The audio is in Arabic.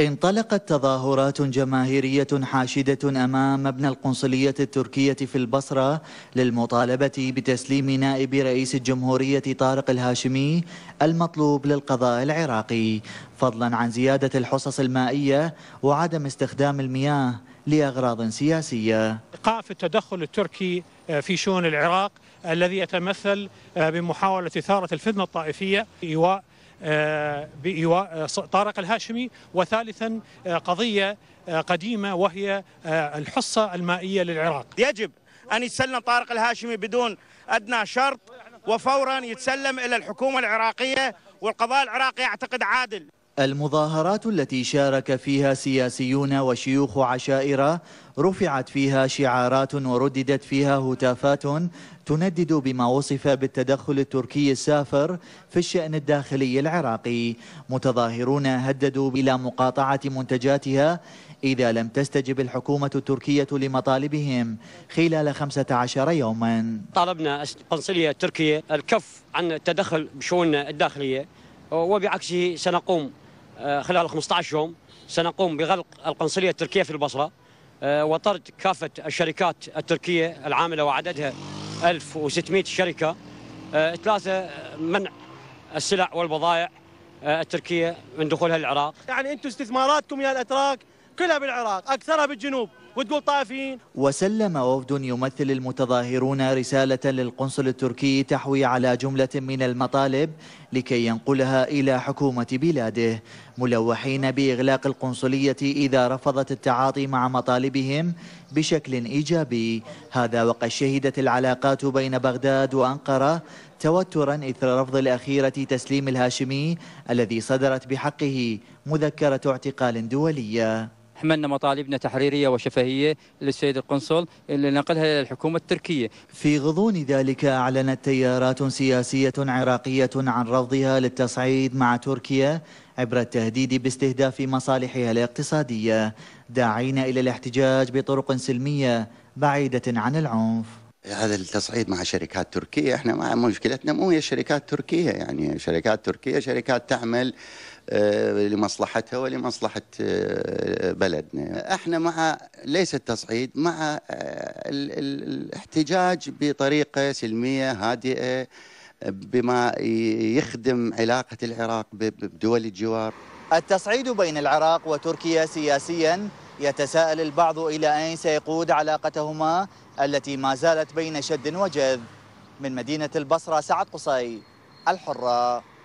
انطلقت تظاهرات جماهيرية حاشدة أمام مبنى القنصلية التركية في البصرة للمطالبة بتسليم نائب رئيس الجمهورية طارق الهاشمي المطلوب للقضاء العراقي فضلا عن زيادة الحصص المائية وعدم استخدام المياه لأغراض سياسية إيقاف التدخل التركي آه، في شؤون العراق الذي يتمثل آه، بمحاولة إثارة الفتنة الطائفية إيواء آه، بإيواء آه، طارق الهاشمي وثالثا آه، قضية قديمة وهي الحصة المائية للعراق يجب أن يتسلم طارق الهاشمي بدون أدنى شرط وفورا يتسلم إلى الحكومة العراقية والقضاء العراقي أعتقد عادل المظاهرات التي شارك فيها سياسيون وشيوخ عشائر رفعت فيها شعارات ورددت فيها هتافات تندد بما وصف بالتدخل التركي السافر في الشأن الداخلي العراقي متظاهرون هددوا بلا مقاطعة منتجاتها إذا لم تستجب الحكومة التركية لمطالبهم خلال 15 يوما طالبنا القنصلية التركية الكف عن التدخل بشؤوننا الداخلية وبعكسه سنقوم آه، خلال 15 يوم سنقوم بغلق القنصلية التركية في البصرة آه، وطرد كافة الشركات التركية العاملة وعددها 1600 شركة ثلاثة آه، منع السلع والبضائع التركية من دخولها العراق يعني أنتم استثماراتكم يا الأتراك كلها بالعراق أكثرها بالجنوب وتقول طائفيين وسلم وفد يمثل المتظاهرون رسالة للقنصل التركي تحوي على جملة من المطالب لكي ينقلها إلى حكومة بلاده ملوحين بإغلاق القنصلية إذا رفضت التعاطي مع مطالبهم بشكل إيجابي هذا وقد شهدت العلاقات بين بغداد وأنقرة توترا إثر رفض الأخيرة تسليم الهاشمي الذي صدرت بحقه مذكرة اعتقال دولية حملنا مطالبنا تحريرية وشفهية للسيد القنصل اللي نقلها للحكومة التركية في غضون ذلك أعلنت تيارات سياسية عراقية عن رفضها للتصعيد مع تركيا عبر التهديد باستهداف مصالحها الاقتصادية داعين إلى الاحتجاج بطرق سلمية بعيدة عن العنف هذا التصعيد مع شركات تركية احنا مع مشكلتنا مو هي شركات تركية يعني شركات تركية شركات تعمل آه، لمصلحتها ولمصلحة آه، بلدنا احنا مع ليس التصعيد مع آه، الاحتجاج بطريقة سلمية هادئة بما يخدم علاقة العراق بدول الجوار التصعيد بين العراق وتركيا سياسيا يتساءل البعض إلى أين سيقود علاقتهما التي ما زالت بين شد وجذب من مدينة البصرة سعد قصي الحرة